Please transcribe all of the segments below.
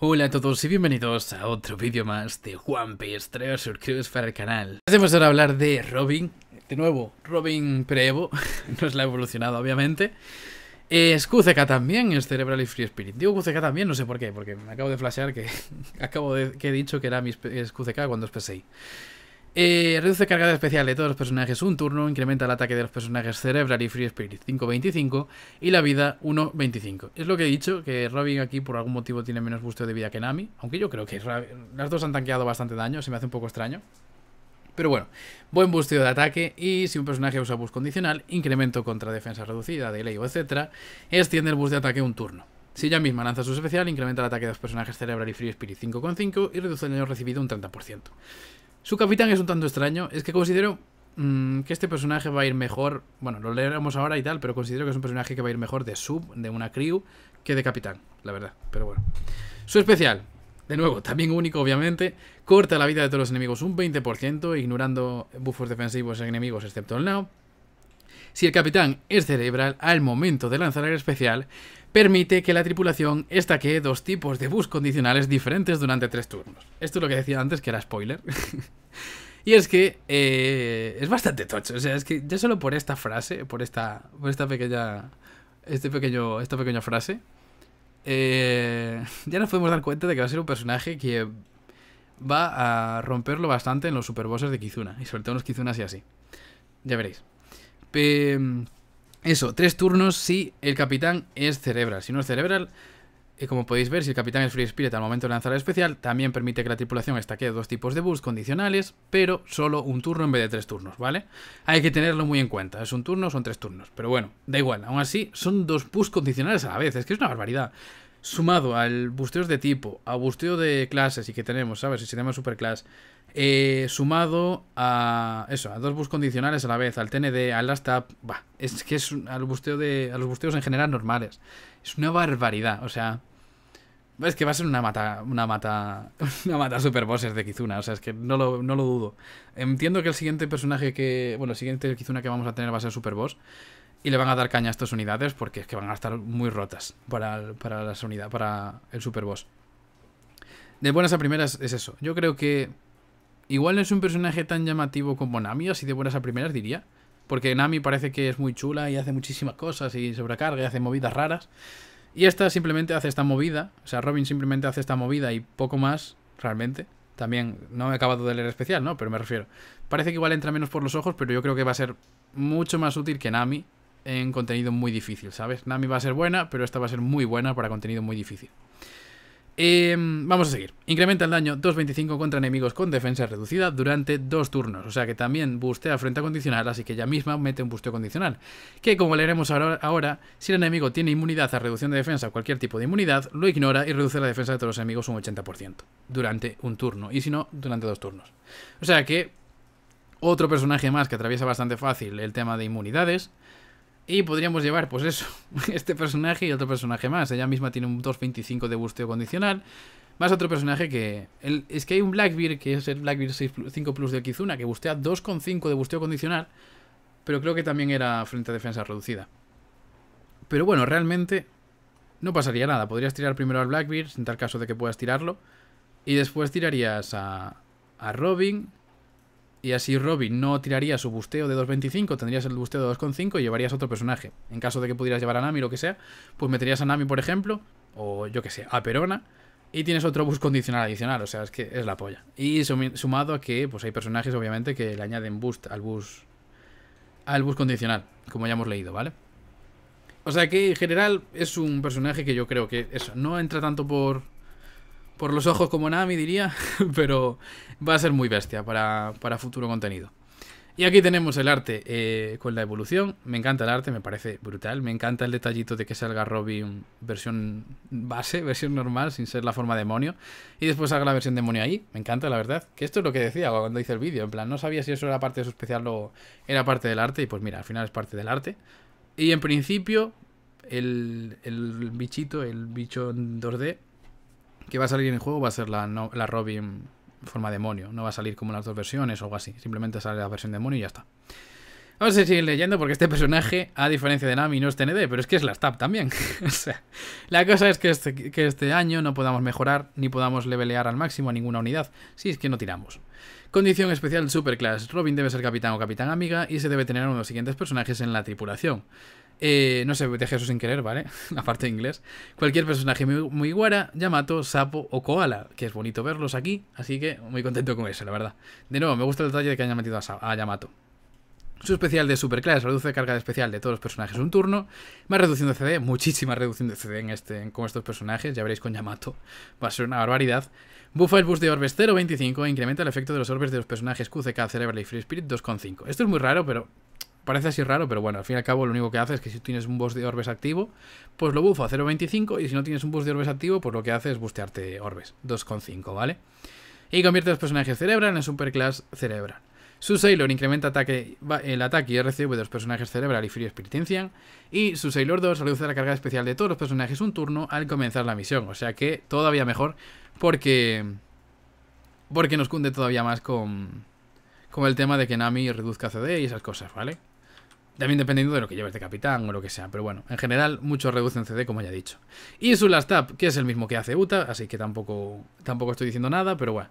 Hola a todos y bienvenidos a otro vídeo más de Juan Piece sur suscribiros para el canal. Hacemos ahora hablar de Robin, de nuevo, Robin Prevo, es la ha evolucionado obviamente. Es eh, QCK también, es Cerebral y Free Spirit. Digo QCK también, no sé por qué, porque me acabo de flashear que acabo de, que he dicho que era mi es QCK cuando es PSI. Eh, reduce carga especial de todos los personajes un turno, incrementa el ataque de los personajes Cerebral y Free Spirit 5.25 y la vida 1.25. Es lo que he dicho, que Robin aquí por algún motivo tiene menos gusto de vida que Nami, aunque yo creo que las dos han tanqueado bastante daño, se me hace un poco extraño. Pero bueno, buen busteo de ataque y si un personaje usa bus condicional, incremento contra defensa reducida, delay o etc., extiende el bus de ataque un turno. Si ella misma lanza su especial, incrementa el ataque de los personajes Cerebral y Free Spirit 5.5 y reduce el daño recibido un 30%. Su capitán es un tanto extraño. Es que considero mm, que este personaje va a ir mejor. Bueno, lo leeremos ahora y tal, pero considero que es un personaje que va a ir mejor de sub, de una crew, que de capitán, la verdad. Pero bueno. Su especial. De nuevo, también único, obviamente. Corta la vida de todos los enemigos un 20%, ignorando buffers defensivos en enemigos excepto el Nao. Si el capitán es cerebral al momento de lanzar el especial, permite que la tripulación estaque dos tipos de bus condicionales diferentes durante tres turnos. Esto es lo que decía antes, que era spoiler. y es que eh, es bastante tocho. O sea, es que ya solo por esta frase, por esta, esta pequeña. Este pequeño, esta pequeña frase. Eh, ya nos podemos dar cuenta de que va a ser un personaje que va a romperlo bastante en los superbosses de Kizuna. Y sobre todo en los Kizunas y así. Ya veréis. Em, eso, tres turnos si el capitán es cerebral. Si no es cerebral, eh, como podéis ver, si el capitán es Free Spirit al momento de lanzar el especial, también permite que la tripulación estaquee dos tipos de bus condicionales, pero solo un turno en vez de tres turnos, ¿vale? Hay que tenerlo muy en cuenta. Es un turno, son tres turnos. Pero bueno, da igual. Aún así, son dos boosts condicionales a la vez. Es que es una barbaridad sumado al busteos de tipo, al busteo de clases y que tenemos, ¿sabes? El sistema superclass, eh, sumado a eso, a dos bus condicionales a la vez, al TND, al last tap es que es al busteo de, a los busteos en general normales. Es una barbaridad, o sea, es que va a ser una mata, una mata, una mata super de Kizuna, o sea, es que no lo, no lo dudo. Entiendo que el siguiente personaje que, bueno, el siguiente Kizuna que vamos a tener va a ser superboss y le van a dar caña a estas unidades porque es que van a estar muy rotas para, para las para el superboss. De buenas a primeras es eso. Yo creo que igual no es un personaje tan llamativo como Nami, así de buenas a primeras diría. Porque Nami parece que es muy chula y hace muchísimas cosas y sobrecarga y hace movidas raras. Y esta simplemente hace esta movida. O sea, Robin simplemente hace esta movida y poco más, realmente. También no he acabado de leer especial, ¿no? Pero me refiero. Parece que igual entra menos por los ojos, pero yo creo que va a ser mucho más útil que Nami en contenido muy difícil, ¿sabes? Nami va a ser buena, pero esta va a ser muy buena para contenido muy difícil. Em, vamos a seguir. Incrementa el daño 2.25 contra enemigos con defensa reducida durante dos turnos. O sea que también bustea frente a condicional, así que ella misma mete un busteo condicional. Que como leeremos ahora, si el enemigo tiene inmunidad a reducción de defensa o cualquier tipo de inmunidad, lo ignora y reduce la defensa de todos los enemigos un 80% durante un turno. Y si no, durante dos turnos. O sea que otro personaje más que atraviesa bastante fácil el tema de inmunidades. Y podríamos llevar, pues eso, este personaje y otro personaje más. Ella misma tiene un 2.25 de busteo condicional. Más otro personaje que... es que hay un Blackbeard, que es el Blackbeard 5 Plus de Kizuna, que bustea 2.5 de busteo condicional. Pero creo que también era frente a defensa reducida. Pero bueno, realmente no pasaría nada. Podrías tirar primero al Blackbeard, sin tal caso de que puedas tirarlo. Y después tirarías a, a Robin, y así Robin no tiraría su busteo de 2.25, tendrías el busteo de 2.5 y llevarías otro personaje. En caso de que pudieras llevar a Nami, lo que sea, pues meterías a Nami, por ejemplo, o yo que sé, a Perona, y tienes otro bus condicional adicional, o sea, es que es la polla. Y sumado a que pues hay personajes, obviamente, que le añaden boost al bus. al bus condicional, como ya hemos leído, ¿vale? O sea que en general es un personaje que yo creo que no entra tanto por por los ojos como me diría, pero va a ser muy bestia para, futuro contenido. Y aquí tenemos el arte eh, con la evolución. Me encanta el arte, me parece brutal. Me encanta el detallito de que salga Robin versión base, versión normal, sin ser la forma demonio. Y después haga la versión demonio ahí. Me encanta, la verdad. Que esto es lo que decía cuando hice el vídeo. En plan, no sabía si eso era parte de su especial o era parte del arte. Y pues mira, al final es parte del arte. Y en principio, el, el bichito, el bicho en 2D, que va a salir en el juego va a ser la, Robin forma demonio. No va a salir como las dos versiones o algo así. Simplemente sale la versión demonio y ya está. Vamos a seguir leyendo porque este personaje, a diferencia de Nami, no es TND, pero es que es la Stab también. la cosa es que este, que este año no podamos mejorar ni podamos levelear al máximo a ninguna unidad, si es que no tiramos. Condición especial Superclass. Robin debe ser capitán o capitán amiga y se debe tener uno de los siguientes personajes en la tripulación. Eh, no sé, deje eso sin querer, ¿vale? La parte de inglés. Cualquier personaje muy guara, Yamato, Sapo o Koala, que es bonito verlos aquí, así que muy contento con eso, la verdad. De nuevo, me gusta el detalle de que hayan metido a, Yamato. Su especial de Superclass reduce carga de especial de todos los personajes un turno. Más reducción de CD, muchísima reducción de CD en este, con estos personajes. Ya veréis con Yamato. Va a ser una barbaridad. Buffa el boost de orbes 0.25 incrementa el efecto de los orbes de los personajes QCK, Cerebral y Free Spirit 2.5. Esto es muy raro, pero Parece así raro, pero bueno, al fin y al cabo lo único que hace es que si tienes un boss de orbes activo, pues lo bufo a 0.25 y si no tienes un boss de orbes activo, pues lo que hace es bustearte orbes, 2.5, ¿vale? Y convierte a los personajes Cerebran en Superclass cerebral Su Sailor incrementa ataque, el ataque y RCV de los personajes Cerebral y Free Spirit Y su Sailor 2 reduce la carga especial de todos los personajes un turno al comenzar la misión. O sea que todavía mejor porque, porque nos cunde todavía más con, con el tema de que Nami reduzca CD y esas cosas, ¿vale? También dependiendo de lo que lleves de capitán o lo que sea, pero bueno, en general muchos reducen CD como ya he dicho. Y su last tap, que es el mismo que hace Uta, así que tampoco, tampoco estoy diciendo nada, pero bueno.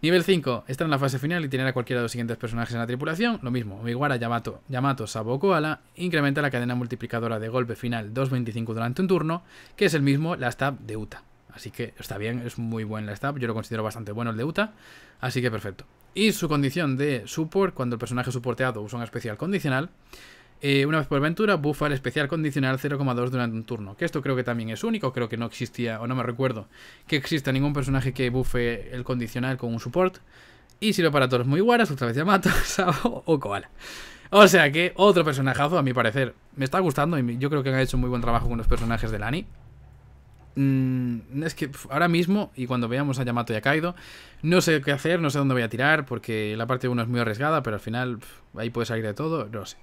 Nivel 5, está en la fase final y tener a cualquiera de los siguientes personajes en la tripulación, lo mismo, Omiwara, Yamato, Yamato, Sabo Koala, incrementa la cadena multiplicadora de golpe final 2.25 durante un turno, que es el mismo last tap de Uta. Así que está bien, es muy buen last tap, yo lo considero bastante bueno el de Uta, así que perfecto. Y su condición de support, cuando el personaje soporteado usa un especial condicional, eh, una vez por aventura, buffa el especial condicional 0,2 durante un turno. Que esto creo que también es único, creo que no existía, o no me recuerdo, que exista ningún personaje que buffe el condicional con un support. Y si lo para todos muy guaras, otra vez Yamato, mato o Koala. O sea que otro personajazo, a mi parecer, me está gustando y yo creo que han hecho muy buen trabajo con los personajes de Lani. Mm, es que ahora mismo, y cuando veamos a Yamato y a Kaido, no sé qué hacer, no sé dónde voy a tirar, porque la parte 1 es muy arriesgada, pero al final ahí puede salir de todo, no sé.